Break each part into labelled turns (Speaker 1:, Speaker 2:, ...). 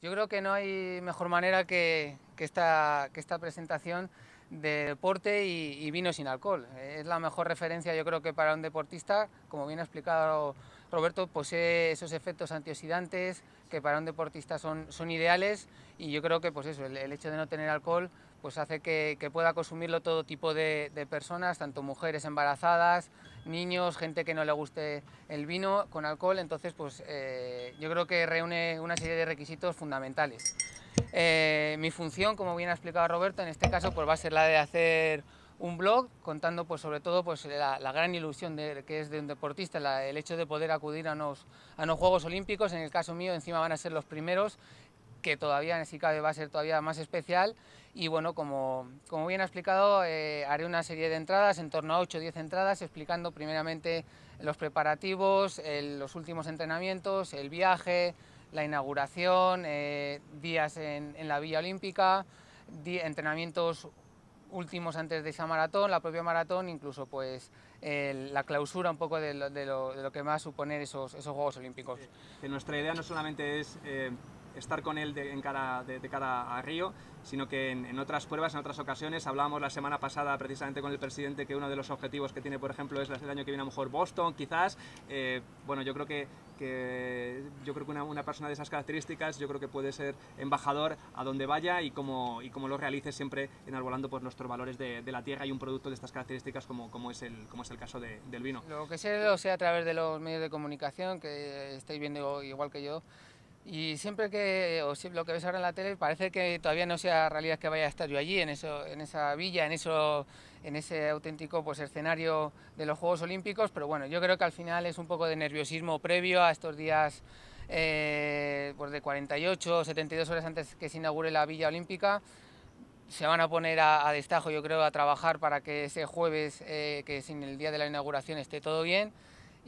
Speaker 1: Yo creo que no hay mejor manera que, esta, presentación de deporte y, vino sin alcohol. Es la mejor referencia yo creo que para un deportista, como bien ha explicado Roberto, posee pues esos efectos antioxidantes que para un deportista son, ideales y yo creo que pues eso, el hecho de no tener alcohol pues hace que, pueda consumirlo todo tipo de, personas, tanto mujeres embarazadas, niños, gente que no le guste el vino con alcohol, entonces pues eh, yo creo que reúne una serie de requisitos fundamentales. Eh, mi función, como bien ha explicado Roberto, en este caso pues va a ser la de hacer un blog contando pues sobre todo pues la, gran ilusión que es de un deportista, el hecho de poder acudir a los a Juegos Olímpicos, en el caso mío encima van a ser los primeros que todavía, en si cabe, va a ser todavía más especial. Y bueno, como, como bien ha explicado, eh, haré una serie de entradas, en torno a 8 o 10 entradas, explicando primeramente los preparativos, los últimos entrenamientos, el viaje, la inauguración, eh, días en, la Villa Olímpica, entrenamientos últimos antes de esa maratón, la propia maratón, incluso pues la clausura un poco de
Speaker 2: lo, que va a suponer esos, Juegos Olímpicos. nuestra idea no solamente es eh, estar con él de, en cara, de, cara a Río, sino que en, otras pruebas, en otras ocasiones, hablábamos la semana pasada precisamente con el presidente que uno de los objetivos que tiene, por ejemplo, es el año que viene a mejor Boston, quizás. Eh, bueno, yo creo que, yo creo que una, persona de esas características, yo creo que puede ser embajador a donde vaya y como, y como lo realice siempre enarbolando pues nuestros valores de, la tierra y un producto de estas características como, como, es, el, como es el caso del vino.
Speaker 1: Lo que sea, o sea a través de los medios de comunicación, que estáis viendo igual que yo, y siempre que, o lo que ves ahora en la tele, parece que todavía no sea realidad que vaya a estar yo allí, en, eso, en esa villa, en, eso, en ese auténtico pues, escenario de los Juegos Olímpicos, pero bueno, yo creo que al final es un poco de nerviosismo previo a estos días eh, pues, de 48 o 72 horas antes que se inaugure la Villa Olímpica se van a poner a, destajo, yo creo, a trabajar para que ese jueves, eh, que sin el día de la inauguración esté todo bien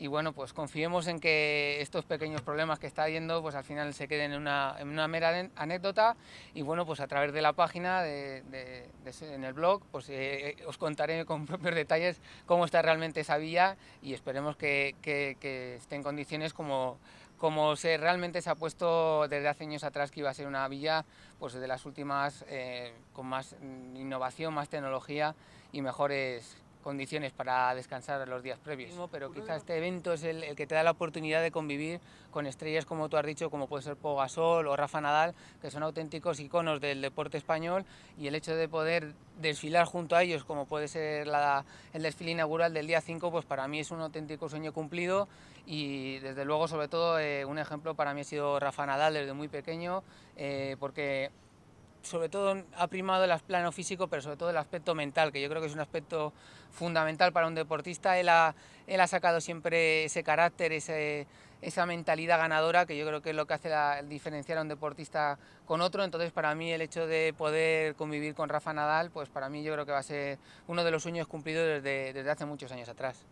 Speaker 1: y bueno, pues confiemos en que estos pequeños problemas que está habiendo, pues al final se queden en una, mera anécdota y bueno, pues a través de la página, en el blog, pues eh, eh, os contaré con propios detalles cómo está realmente esa villa y esperemos que, esté en condiciones como, como se realmente se ha puesto desde hace años atrás que iba a ser una villa pues de las últimas eh, con más mm, innovación, más tecnología y mejores condiciones para descansar los días previos. Pero quizás este evento es el, que te da la oportunidad de convivir con estrellas como tú has dicho, como puede ser Pogasol o Rafa Nadal, que son auténticos iconos del deporte español y el hecho de poder desfilar junto a ellos, como puede ser el desfile inaugural del día 5, pues para mí es un auténtico sueño cumplido y desde luego, sobre todo, eh, un ejemplo para mí ha sido Rafa Nadal desde muy pequeño, eh, porque sobre todo ha primado el plano físico, pero sobre todo el aspecto mental, que yo creo que es un aspecto fundamental para un deportista. Él ha, él ha sacado siempre ese carácter, esa mentalidad ganadora, que yo creo que es lo que hace diferenciar a un deportista con otro. Entonces, para mí, el hecho de poder convivir con Rafa Nadal, pues para mí yo creo que va a ser uno de los sueños cumplidos desde, hace muchos años atrás.